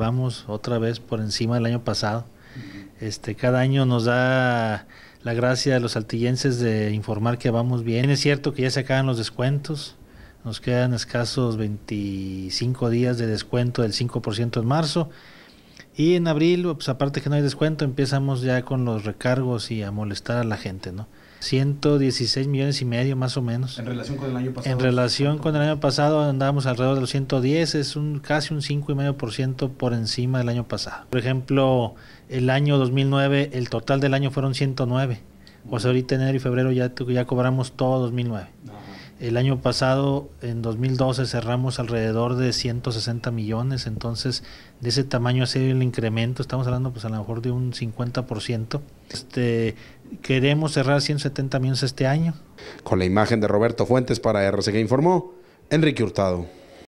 Vamos otra vez por encima del año pasado. Este, cada año nos da la gracia de los altillenses de informar que vamos bien. Es cierto que ya se acaban los descuentos, nos quedan escasos 25 días de descuento del 5% en marzo, y en abril, pues aparte que no hay descuento, empezamos ya con los recargos y a molestar a la gente, ¿no? 116 millones y medio más o menos. En relación con el año pasado. En relación con el año pasado andábamos alrededor de los 110, es un casi un 5,5% por encima del año pasado. Por ejemplo, el año 2009, el total del año fueron 109. O sea, ahorita enero y febrero ya, ya cobramos todo 2009. El año pasado, en 2012, cerramos alrededor de 160 millones, entonces de ese tamaño ha sido el incremento, estamos hablando pues a lo mejor de un 50%. Este, queremos cerrar 170 millones este año. Con la imagen de Roberto Fuentes para RCG Informó, Enrique Hurtado.